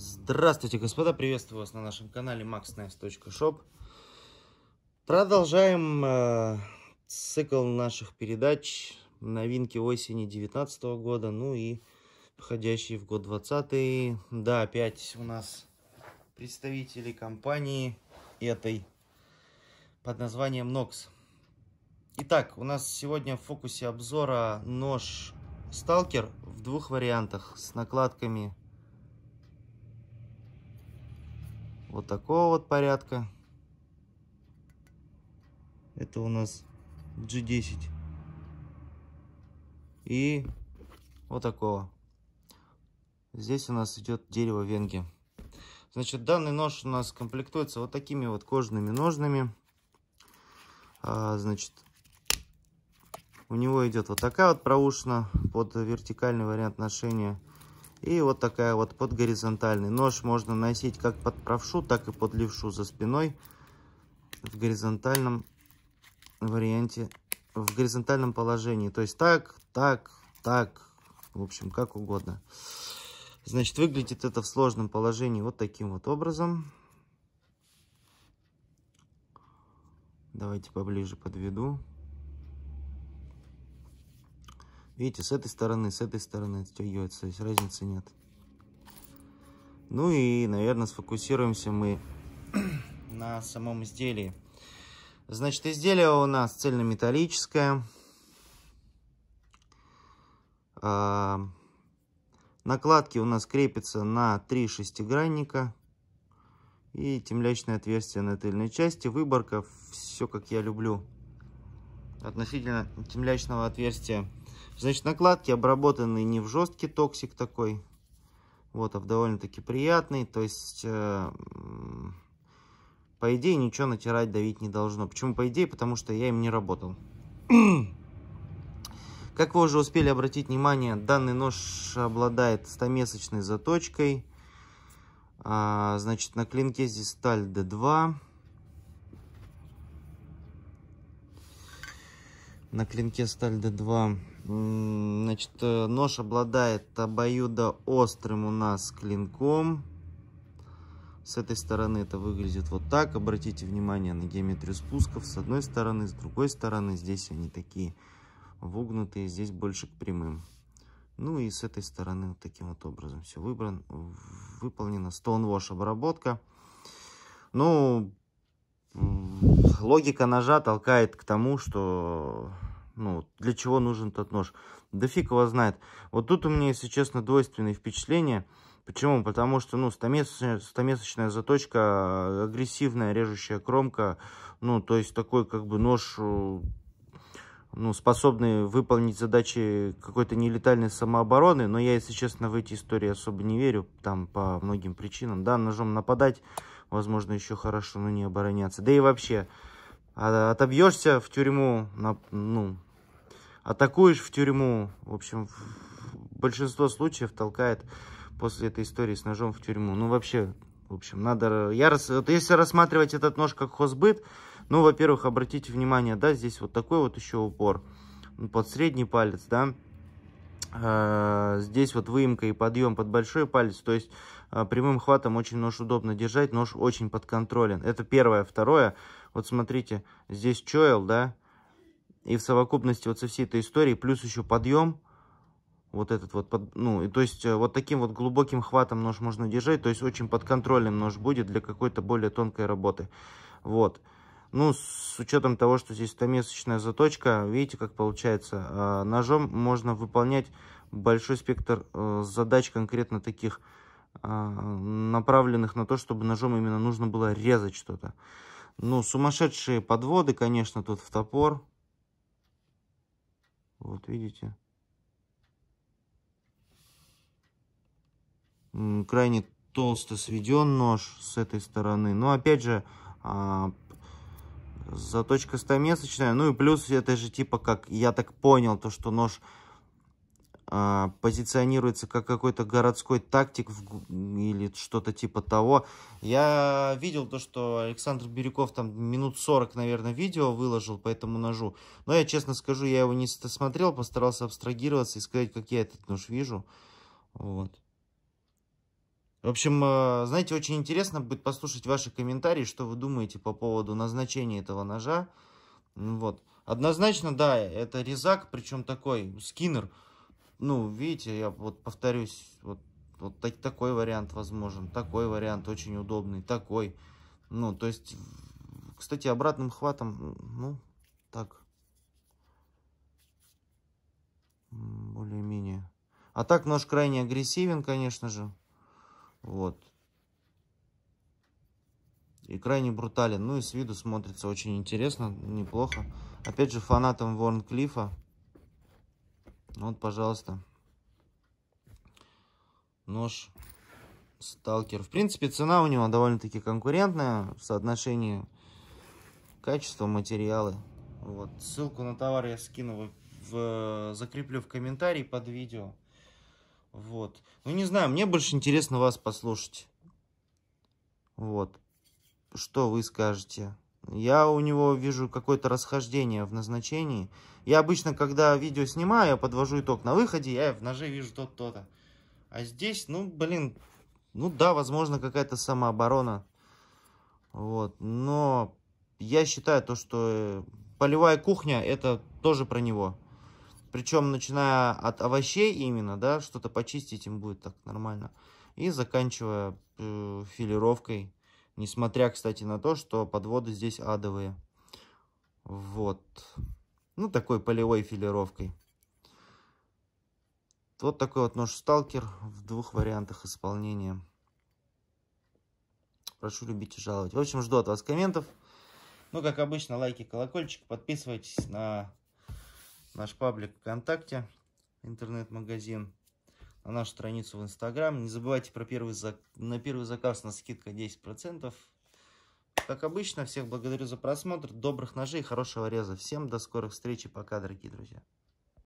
Здравствуйте, господа! Приветствую вас на нашем канале Maxnest.shop. Продолжаем э, цикл наших передач, новинки осени 2019 года, ну и входящие в год 20 Да, опять у нас представители компании этой под названием Nox. Итак, у нас сегодня в фокусе обзора нож Сталкер в двух вариантах с накладками вот такого вот порядка. Это у нас G10. И вот такого. Здесь у нас идет дерево венги. Значит, данный нож у нас комплектуется вот такими вот кожаными ножными. А, значит, у него идет вот такая вот проушина под вертикальный вариант ношения. И вот такая вот под горизонтальный. Нож можно носить как под правшу, так и под левшу за спиной. В горизонтальном варианте, в горизонтальном положении. То есть так, так, так, в общем, как угодно. Значит, выглядит это в сложном положении вот таким вот образом. Давайте поближе подведу. Видите, с этой стороны, с этой стороны оттягивается, то есть разницы нет. Ну и, наверное, сфокусируемся мы на самом изделии. Значит, изделие у нас цельнометаллическое. А, накладки у нас крепятся на три шестигранника и темлячное отверстие на тыльной части. Выборка, все как я люблю. Относительно темлячного отверстия Значит, накладки обработаны не в жесткий токсик такой, вот, а в довольно-таки приятный. То есть, э, по идее, ничего натирать, давить не должно. Почему по идее? Потому что я им не работал. Как вы уже успели обратить внимание, данный нож обладает стамесочной заточкой. А, значит, на клинке здесь сталь D2. На клинке сталь D2. Значит, э, нож обладает обоюдо острым у нас клинком. С этой стороны это выглядит вот так. Обратите внимание на геометрию спусков с одной стороны, с другой стороны. Здесь они такие вогнутые, здесь больше к прямым. Ну и с этой стороны вот таким вот образом все выбран, выполнена Stonewash обработка. Ну, логика ножа толкает к тому, что ну, для чего нужен тот нож? Да фиг его знает. Вот тут у меня, если честно, двойственные впечатления. Почему? Потому что, ну, стомесочная, стомесочная заточка, а, агрессивная режущая кромка, ну, то есть такой, как бы, нож, э, ну, способный выполнить задачи какой-то нелетальной самообороны, но я, если честно, в эти истории особо не верю, там, по многим причинам. Да, ножом нападать, возможно, еще хорошо, но не обороняться. Да и вообще, а, отобьешься в тюрьму, на, ну, атакуешь в тюрьму. В общем, большинство случаев толкает после этой истории с ножом в тюрьму. Ну, вообще, в общем, надо... Я рас... вот если рассматривать этот нож как хозбыт, ну, во-первых, обратите внимание, да, здесь вот такой вот еще упор ну, под средний палец, да, а, Здесь вот выемка и подъем под большой палец, то есть а, прямым хватом очень нож удобно держать, нож очень подконтролен. Это первое. Второе, вот смотрите, здесь чойл, да, и в совокупности вот со всей этой историей, плюс еще подъем, вот этот вот, под, ну, и то есть э, вот таким вот глубоким хватом нож можно держать, то есть очень подконтрольным нож будет для какой-то более тонкой работы. Вот. Ну, с учетом того, что здесь стомесочная заточка, видите, как получается, а, ножом можно выполнять большой спектр э, задач конкретно таких, а, направленных на то, чтобы ножом именно нужно было резать что-то. Ну, сумасшедшие подводы, конечно, тут в топор. Вот видите. Крайне толсто сведен нож с этой стороны. Но опять же, а, заточка стамесочная. Ну и плюс это же типа как, я так понял, то что нож а, позиционируется как какой-то городской тактик в, или что-то типа того. Я видел то, что Александр Бирюков там минут 40, наверное, видео выложил по этому ножу. Но я честно скажу, я его не смотрел, постарался абстрагироваться и сказать, как я этот нож вижу. Вот. В общем, э, знаете, очень интересно будет послушать ваши комментарии, что вы думаете по поводу назначения этого ножа. Вот. Однозначно, да, это резак, причем такой скиннер. Ну, видите, я вот повторюсь, вот, вот так, такой вариант возможен, такой вариант очень удобный, такой. Ну, то есть, кстати, обратным хватом, ну, так, более-менее. А так нож крайне агрессивен, конечно же, вот. И крайне брутален, ну и с виду смотрится очень интересно, неплохо. Опять же, фанатам Ворн Клифа. Ну вот, пожалуйста, нож сталкер. В принципе, цена у него довольно-таки конкурентная в соотношении качества материалы. Вот. Ссылку на товар я скину в, в, закреплю в комментарии под видео. Вот. Ну, не знаю, мне больше интересно вас послушать. Вот. Что вы скажете? Я у него вижу какое-то расхождение в назначении. Я обычно, когда видео снимаю, я подвожу итог на выходе, я в ноже вижу тот то -то -то. А здесь, ну, блин, ну да, возможно, какая-то самооборона. Вот, но я считаю то, что э, полевая кухня, это тоже про него. Причем, начиная от овощей именно, да, что-то почистить им будет так нормально. И заканчивая э, филировкой Несмотря, кстати, на то, что подводы здесь адовые. Вот. Ну, такой полевой филировкой. Вот такой вот нож сталкер в двух вариантах исполнения. Прошу любить и жаловать. В общем, жду от вас комментов. Ну, как обычно, лайки, колокольчик. Подписывайтесь на наш паблик ВКонтакте, интернет-магазин на нашу страницу в Инстаграм. Не забывайте про первый зак... на первый заказ на скидка 10%. Как обычно, всех благодарю за просмотр, добрых ножей хорошего реза. Всем до скорых встреч и пока, дорогие друзья.